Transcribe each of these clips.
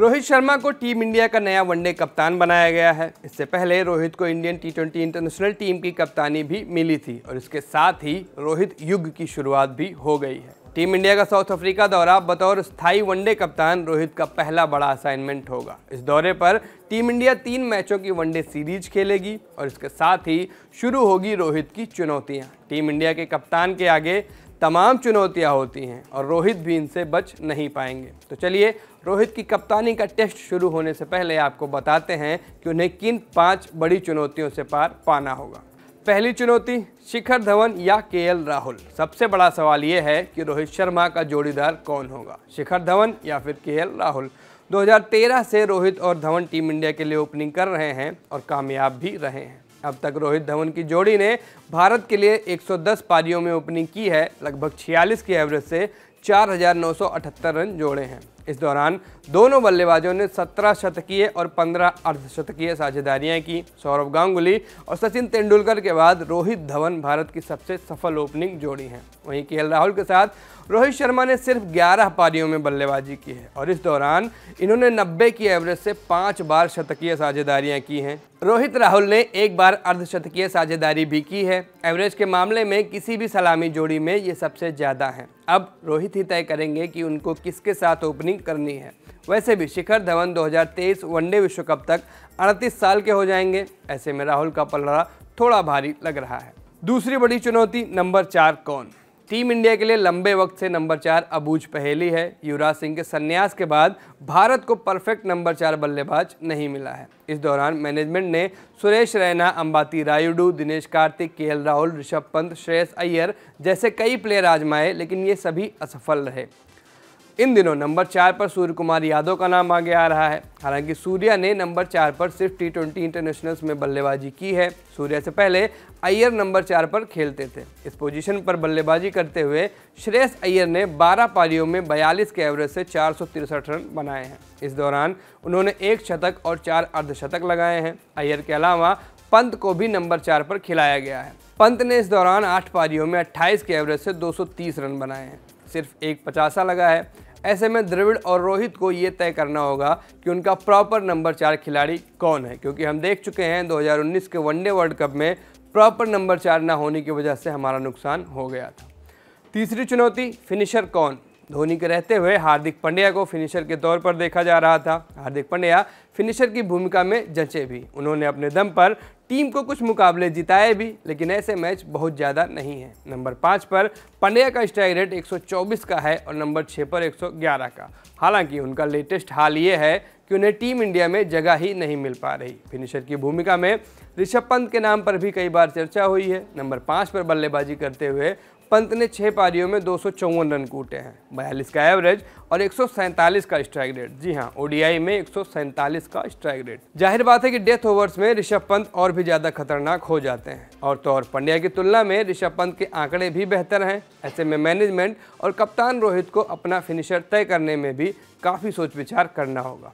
रोहित शर्मा को team India का नया वनडे कप्तान बनाया गया है इससे पहले रोहित को Indian T twenty international team की कप्तानी भी मिली थी और इसके साथ ही रोहित युग की शुरुआत भी हो गई है टीम इंडिया का साउथ अफ्रीका दौरा बतौर स्थायी वनडे कप्तान रोहित का पहला बड़ा असाइनमेंट होगा इस दौरे पर टीम इंडिया तीन मैचों की वनडे सीरीज खेलेगी और इसके साथ ही शुरू होगी रोहित की चुनौतियां टीम इंडिया के कप्तान के आगे तमाम चुनौतियां होती हैं और रोहित भी इनसे बच नहीं पाएंगे तो चलिए रोहित की कप्तानी का टेस्ट शुरू होने से पहले आपको बताते हैं कि उन्हें किन पांच बड़ी चुनौतियों से पार पाना होगा पहली चुनौती शिखर धवन या के राहुल सबसे बड़ा सवाल ये है कि रोहित शर्मा का जोड़ीदार कौन होगा शिखर धवन या फिर के राहुल 2013 से रोहित और धवन टीम इंडिया के लिए ओपनिंग कर रहे हैं और कामयाब भी रहे हैं अब तक रोहित धवन की जोड़ी ने भारत के लिए 110 पारियों में ओपनिंग की है लगभग 46 की एवरेज से 4,978 रन जोड़े हैं इस दौरान दोनों बल्लेबाजों ने 17 शतकीय और 15 अर्धशतकीय साझेदारियां की सौरभ गांगुली और सचिन तेंदुलकर के बाद रोहित धवन भारत की सबसे सफल ओपनिंग जोड़ी हैं वहीं के राहुल के साथ रोहित शर्मा ने सिर्फ 11 पारियों में बल्लेबाजी की है और इस दौरान इन्होंने 90 की एवरेज से पाँच बार शतकीय साझेदारियां की हैं रोहित राहुल ने एक बार अर्धशतकीय साझेदारी भी की है एवरेज के मामले में किसी भी सलामी जोड़ी में ये सबसे ज़्यादा हैं अब रोहित ही तय करेंगे कि उनको किसके साथ ओपनिंग रोशनी करनी है वैसे भी शिखर धवन 2023 वनडे विश्व कप तक अड़तीस साल के हो जाएंगे ऐसे में राहुल का पलड़ा थोड़ा भारी लग रहा है दूसरी बड़ी चुनौती नंबर चार कौन टीम इंडिया के लिए लंबे वक्त से नंबर चार अबूझ पहेली है युवराज सिंह के संन्यास के बाद भारत को परफेक्ट नंबर चार बल्लेबाज नहीं मिला है इस दौरान मैनेजमेंट ने सुरेश रैना अंबाती रायुडू दिनेश कार्तिक के राहुल ऋषभ पंत श्रेयस अय्यर जैसे कई प्लेयर आजमाए लेकिन ये सभी असफल रहे इन दिनों नंबर चार पर सूर्य कुमार यादव का नाम आगे आ रहा है हालांकि सूर्या ने नंबर चार पर सिर्फ टी ट्वेंटी इंटरनेशनल्स में बल्लेबाजी की है सूर्या से पहले अय्यर नंबर चार पर खेलते थे इस पोजीशन पर बल्लेबाजी करते हुए श्रेयस अय्यर ने 12 पारियों में 42 के एवरेज से चार रन बनाए हैं इस दौरान उन्होंने एक शतक और चार अर्धशतक लगाए हैं अय्यर के अलावा पंत को भी नंबर चार पर खिलाया गया है पंत ने इस दौरान आठ पारियों में 28 के एवरेज से 230 रन बनाए हैं सिर्फ एक पचासा लगा है ऐसे में द्रविड़ और रोहित को ये तय करना होगा कि उनका प्रॉपर नंबर चार खिलाड़ी कौन है क्योंकि हम देख चुके हैं 2019 के वनडे वर्ल्ड कप में प्रॉपर नंबर चार ना होने की वजह से हमारा नुकसान हो गया था तीसरी चुनौती फिनिशर कौन धोनी के रहते हुए हार्दिक पंड्या को फिनिशर के तौर पर देखा जा रहा था हार्दिक पंड्या फिनिशर की भूमिका में जंचे भी उन्होंने अपने दम पर टीम को कुछ मुकाबले जिताए भी लेकिन ऐसे मैच बहुत ज़्यादा नहीं है नंबर पाँच पर पंड्या का स्ट्राइक रेट 124 का है और नंबर छः पर 111 का हालांकि उनका लेटेस्ट हाल ये है कि उन्हें टीम इंडिया में जगह ही नहीं मिल पा रही फिनिशर की भूमिका में ऋषभ पंत के नाम पर भी कई बार चर्चा हुई है नंबर पाँच पर बल्लेबाजी करते हुए पंत ने छः पारियों में दो रन कूटे हैं बयालीस का एवरेज और एक का स्ट्राइक रेट जी हाँ ओडीआई में एक का स्ट्राइक रेट जाहिर बात है कि डेथ ओवर्स में ऋषभ पंत और भी ज़्यादा खतरनाक हो जाते हैं और तो और पंड्या की तुलना में ऋषभ पंत के आंकड़े भी बेहतर हैं ऐसे में मैनेजमेंट और कप्तान रोहित को अपना फिनिशर तय करने में भी काफ़ी सोच विचार करना होगा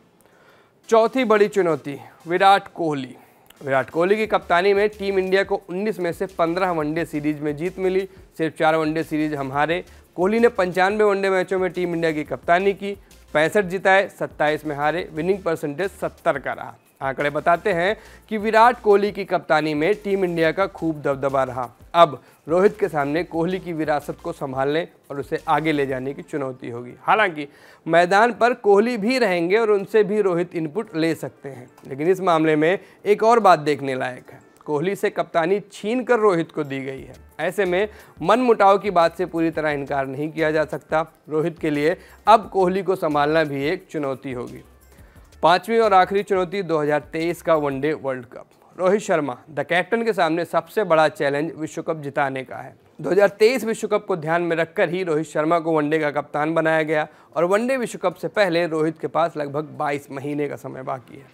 चौथी बड़ी चुनौती विराट कोहली विराट कोहली की कप्तानी में टीम इंडिया को 19 में से 15 वनडे सीरीज में जीत मिली सिर्फ चार वनडे सीरीज हम हारे कोहली ने पंचानवे वनडे मैचों में टीम इंडिया की कप्तानी की पैंसठ जिताए 27 में हारे विनिंग परसेंटेज 70 का रहा आंकड़े बताते हैं कि विराट कोहली की कप्तानी में टीम इंडिया का खूब दबदबा रहा अब रोहित के सामने कोहली की विरासत को संभालने और उसे आगे ले जाने की चुनौती होगी हालांकि मैदान पर कोहली भी रहेंगे और उनसे भी रोहित इनपुट ले सकते हैं लेकिन इस मामले में एक और बात देखने लायक है कोहली से कप्तानी छीन कर रोहित को दी गई है ऐसे में मन मुटाव की बात से पूरी तरह इनकार नहीं किया जा सकता रोहित के लिए अब कोहली को संभालना भी एक चुनौती होगी पांचवी और आखिरी चुनौती 2023 का one day world cup Rohit Sharma the captain के सामने सबसे बड़ा चैलेंज विश्व कप जिताने का है 2023 विश्व कप को ध्यान में रखकर ही रोहित शर्मा को वनडे का कप्तान बनाया गया और वनडे विश्व कप से पहले रोहित के पास लगभग 22 महीने का समय बाकी है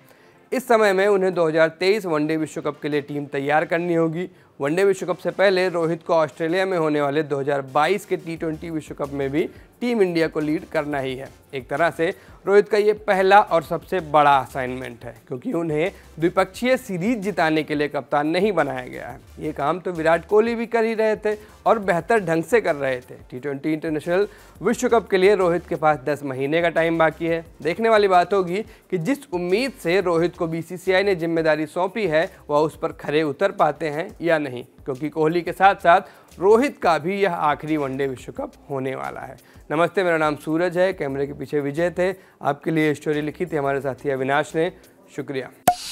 इस समय में उन्हें 2023 वनडे विश्व कप के लिए टीम तैयार करनी होगी वनडे विश्व कप से पहले रोहित को ऑस्ट्रेलिया में होने वाले 2022 के टी विश्व कप में भी टीम इंडिया को लीड करना ही है एक तरह से रोहित का ये पहला और सबसे बड़ा असाइनमेंट है क्योंकि उन्हें द्विपक्षीय सीरीज जिताने के लिए कप्तान नहीं बनाया गया है ये काम तो विराट कोहली भी कर ही रहे थे और बेहतर ढंग से कर रहे थे टी ट्वेंटी इंटरनेशनल विश्व कप के लिए रोहित के पास दस महीने का टाइम बाकी है देखने वाली बात होगी कि जिस उम्मीद से रोहित को बी ने जिम्मेदारी सौंपी है वह उस पर खरे उतर पाते हैं या नहीं क्योंकि कोहली के साथ साथ रोहित का भी यह आखिरी वनडे विश्व कप होने वाला है नमस्ते मेरा नाम सूरज है कैमरे के पीछे विजय थे आपके लिए स्टोरी लिखी थी हमारे साथी अविनाश ने शुक्रिया